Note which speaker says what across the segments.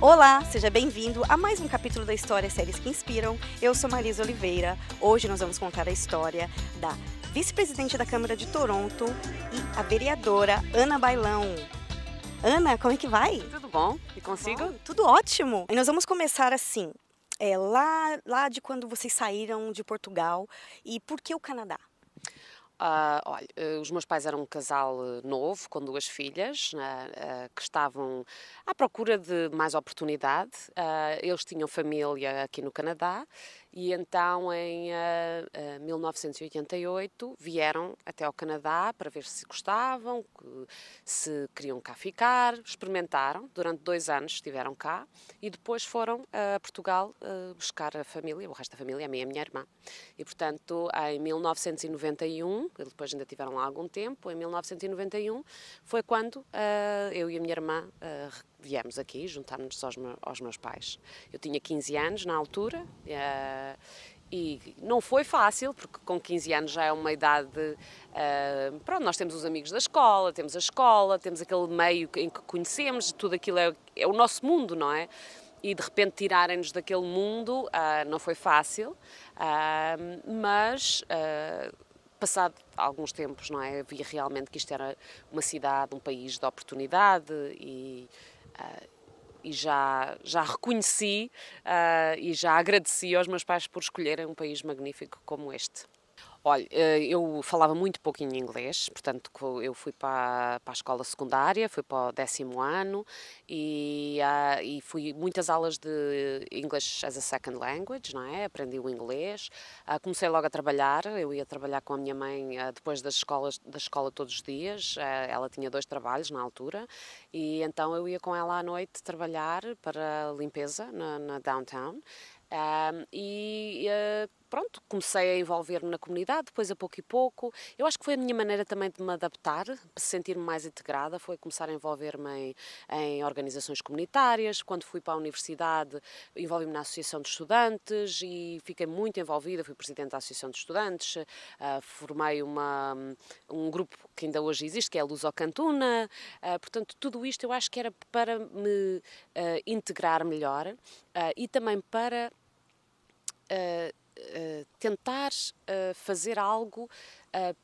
Speaker 1: Olá, seja bem-vindo a mais um capítulo da história Séries que Inspiram. Eu sou Marisa Oliveira. Hoje nós vamos contar a história da vice-presidente da Câmara de Toronto e a vereadora Ana Bailão. Ana, como é que vai? Tudo bom? E consigo? Bom, tudo ótimo. E nós vamos começar assim, é, lá, lá de quando vocês saíram de Portugal e por que o Canadá?
Speaker 2: Uh, olha, eh, os meus pais eram um casal eh, novo, com duas filhas, uh, uh, que estavam à procura de mais oportunidade. Ah, eles tinham família aqui no Canadá e então em uh, eh, 1988 eh, vieram até ao Canadá para ver se gostavam, se queriam cá ficar, experimentaram, durante dois anos estiveram cá e depois foram eh, a Portugal uh, buscar a família, o resto da família, a minha e a minha irmã. E portanto em 1991, depois ainda tiveram lá algum tempo, em 1991 foi quando eu e a minha irmã viemos aqui, juntámos-nos aos, me, aos, meus pais. Eu tinha 15 anos na altura uh, e não foi fácil, porque com 15 anos já é uma idade. Uh, pronto, nós temos os amigos da escola, temos a escola, temos aquele meio em que conhecemos, tudo aquilo é, é o nosso mundo, não é? E de repente tirarem-nos daquele mundo uh, não foi fácil, mas passado alguns tempos, não é? vi realmente que isto era uma cidade, um país de oportunidade e ah, e já, já reconheci ah, e já agradeci aos meus pais por escolherem um país magnífico como este. Olha, eh, eu falava muito pouco em inglês, portanto eu fui para, para a escola secundária, fui para o décimo ano e, ah, e fui muitas aulas de English as a Second Language, não é? Aprendi o inglês, ah, comecei logo a trabalhar, eu ia trabalhar com a minha mãe ah, depois das escolas, da escola todos os dias, ela tinha dois trabalhos na altura e então eu ia com ela à noite trabalhar para limpeza na, na downtown um, e uh, pronto, comecei a envolver-me na comunidade, depois a pouco e pouco. Eu acho que foi a minha maneira também de me adaptar, de sentir-me mais integrada, foi começar a envolver-me em, em, organizações comunitárias. Quando fui para a universidade, envolvi-me na Associação de Estudantes e fiquei muito envolvida, fui presidente da Associação de Estudantes, uh, formei uma, um grupo que ainda hoje existe, que é a Luz ao Cantuna. Uh, portanto, tudo isto eu acho que era para me uh, integrar melhor e também para eh, tentar eh, fazer algo eh,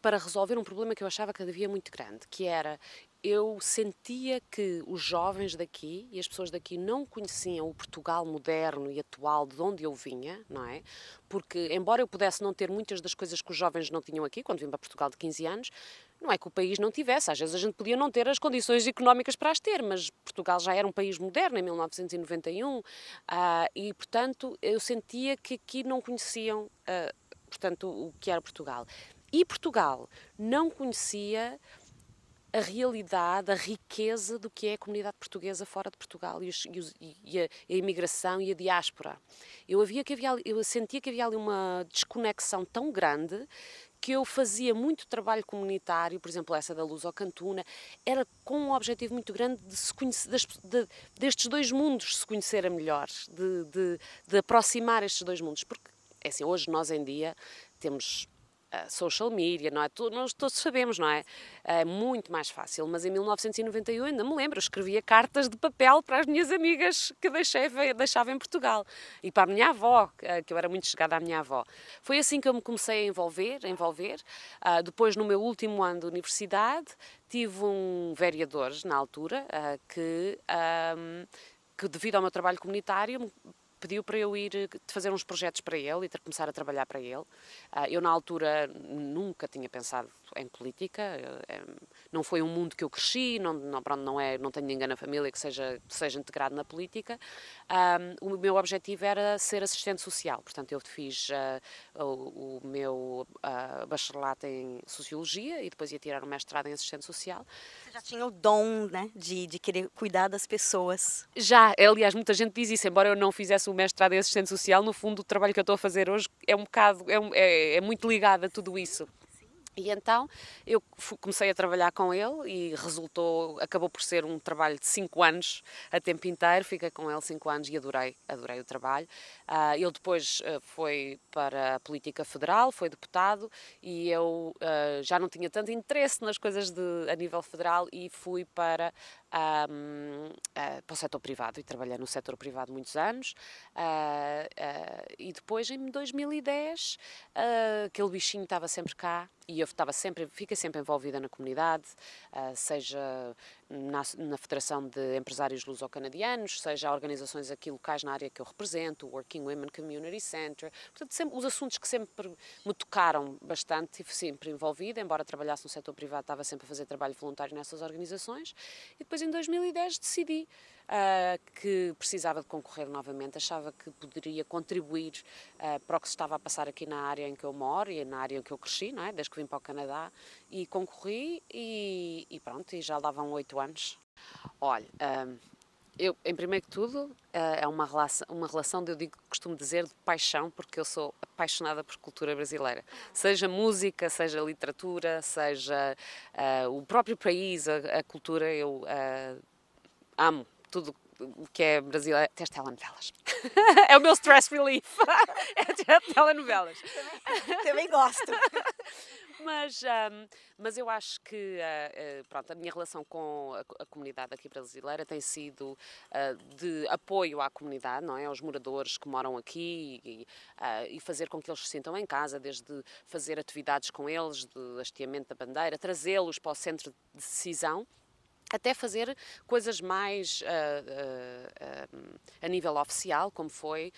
Speaker 2: para resolver um problema que eu achava que havia muito grande, que era eu sentia que os jovens daqui e as pessoas daqui não conheciam o Portugal moderno e atual de onde eu vinha, não é? Porque, embora eu pudesse não ter muitas das coisas que os jovens não tinham aqui, quando vim para Portugal de 15 anos, não é que o país não tivesse, às vezes a gente podia não ter as condições económicas para as ter, mas Portugal já era um país moderno em 1991 uh, ah, e, portanto, eu sentia que aqui não conheciam, uh, portanto, o que era Portugal. E Portugal não conhecia a realidade, a riqueza do que é a comunidade portuguesa fora de Portugal e, os, e, os, e, a, e a, imigração e a diáspora. Eu, havia que havia, eu sentia que havia ali uma desconexão tão grande que eu fazia muito trabalho comunitário, por exemplo, essa da Luz ao Cantuna, era com um objetivo muito grande de se conhecer, de, destes dois mundos se conhecerem melhor, de, de, de aproximar estes dois mundos, porque é assim, hoje nós em dia temos social media, não é? Nós todos sabemos, não é? É muito mais fácil, mas em 1991, ainda me lembro, eu escrevia cartas de papel para as minhas amigas que deixei, deixava em Portugal e para a minha avó, que eu era muito chegada à minha avó. Foi assim que eu me comecei a envolver, a envolver. Ah, depois, no meu último ano de universidade, tive um vereador, na altura, ah, que ah, que devido ao meu trabalho comunitário pediu para eu ir eh, fazer uns projetos para ele e começar a trabalhar para ele. Ah, eu, na altura, nunca tinha pensado em política. Eh, não foi um mundo que eu cresci, não, não, pronto, não, é, não tenho ninguém na família que seja, seja integrado na política. Um, o meu objetivo era ser assistente social, portanto eu fiz uh, o, o, meu uh, ah, bacharelato em Sociologia e depois ia tirar o mestrado em assistente social. Você já tinha
Speaker 1: o dom né, de, de querer cuidar das pessoas.
Speaker 2: Já, é, aliás, muita gente diz isso, embora eu não fizesse o mestrado em assistente social, no fundo o trabalho que eu estou a fazer hoje é um bocado, é, é, é muito ligado a tudo isso. E então eu comecei a trabalhar com ele e resultou, acabou por ser um trabalho de 5 anos a tempo inteiro, fiquei com ele 5 anos e adorei, adorei o trabalho. Uh, ele depois uh, foi para a política federal, foi deputado e eu uh, já não tinha tanto interesse nas coisas de, a nível federal e fui para um, uh, ah, para o setor privado e trabalhei no setor privado muitos anos. Uh, e depois, em 2010, aquele bichinho estava sempre cá e eu estava sempre, fiquei sempre envolvida na comunidade, seja na, na Federação de Empresários Luso-Canadianos, seja organizações aqui locais na área que eu represento, o Working Women Community Center, portanto, sempre, os assuntos que sempre me tocaram bastante, tive sempre envolvida, embora trabalhasse no setor privado, estava sempre a fazer trabalho voluntário nessas organizações, e depois em 2010 decidi ah, que precisava de concorrer novamente, achava que poderia contribuir ah, para o que se estava a passar aqui na área em que eu moro e na área em que eu cresci, não é? desde que vim para o Canadá, e concorri e, e pronto, e já davam oito anos. Olha, ah, eu, em primeiro que tudo, é uma relação, uma relação de, eu digo, costumo dizer, de paixão, porque eu sou apaixonada por cultura brasileira. Seja música, seja literatura, seja uh, o próprio país, a, a cultura, eu uh, amo tudo o que é brasileiro, até as telenovelas. é o meu stress relief. é as telenovelas.
Speaker 1: Também, também gosto.
Speaker 2: mas, um, mas eu acho que uh, uh, pronto, a minha relação com a, a comunidade aqui brasileira tem sido uh, de apoio à comunidade, não é? aos moradores que moram aqui e, e, fazer com que eles se sintam em casa, desde fazer atividades com eles, de hasteamento da bandeira, trazê-los para o centro de decisão até fazer coisas mais uh, uh, uh, a nível oficial, como foi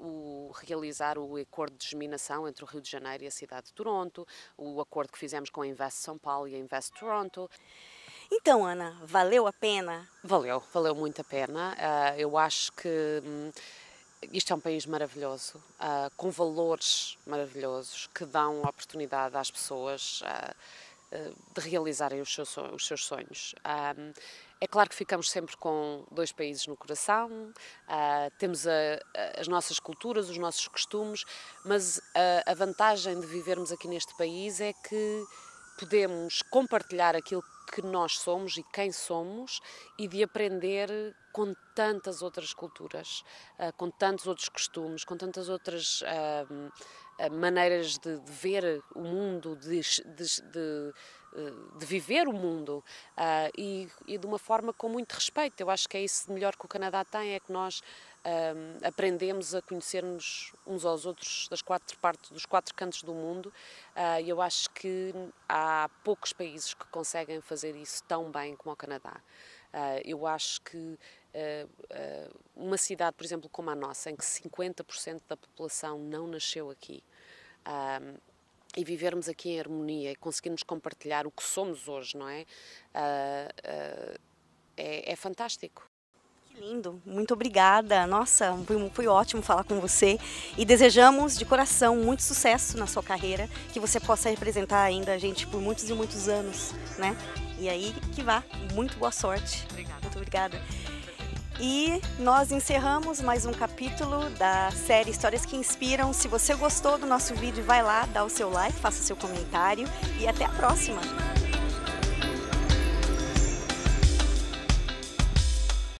Speaker 2: o realizar o acordo de germinação entre o Rio de Janeiro e a cidade de Toronto, o acordo que fizemos com a Invest São Paulo e a Invest Toronto. Então,
Speaker 1: Ana, valeu a pena?
Speaker 2: Valeu, valeu muito a pena. eu acho que hum, isto é um país maravilhoso, com valores maravilhosos que dão oportunidade às pessoas. Uh, eh, de realizarem os seus, os seus sonhos. Um, é claro que ficamos sempre com dois países no coração, uh, temos a, a, as nossas culturas, os nossos costumes, mas a, a, vantagem de vivermos aqui neste país é que podemos compartilhar aquilo que nós somos e quem somos e de aprender com tantas outras culturas, uh, com tantos outros costumes, com tantas outras. Uh, maneiras de, de, ver o mundo, de, de, eh, de viver o mundo uh, e, e, de uma forma com muito respeito. Eu acho que é isso melhor que o Canadá tem, é que nós ah, aprendemos a conhecermos uns aos outros das quatro partes, dos quatro cantos do mundo ah, e uh, eu acho que há poucos países que conseguem fazer isso tão bem como o Canadá. Ah, eu acho que ah, ah, uma cidade, por exemplo, como a nossa, em que 50% da população não nasceu aqui, e vivermos aqui em harmonia e conseguirmos compartilhar o que somos hoje, não é? é, é fantástico.
Speaker 1: Lindo, muito obrigada. Nossa, foi, foi, ótimo falar com você e desejamos de coração muito sucesso na sua carreira, que você possa representar ainda a gente por muitos e muitos anos, né? E aí que vá, muito boa sorte. Obrigada. Muito obrigada. E nós encerramos mais um capítulo da série Histórias que Inspiram. Se você gostou do nosso vídeo, vai lá, dá o seu like, faça o seu comentário e até a próxima.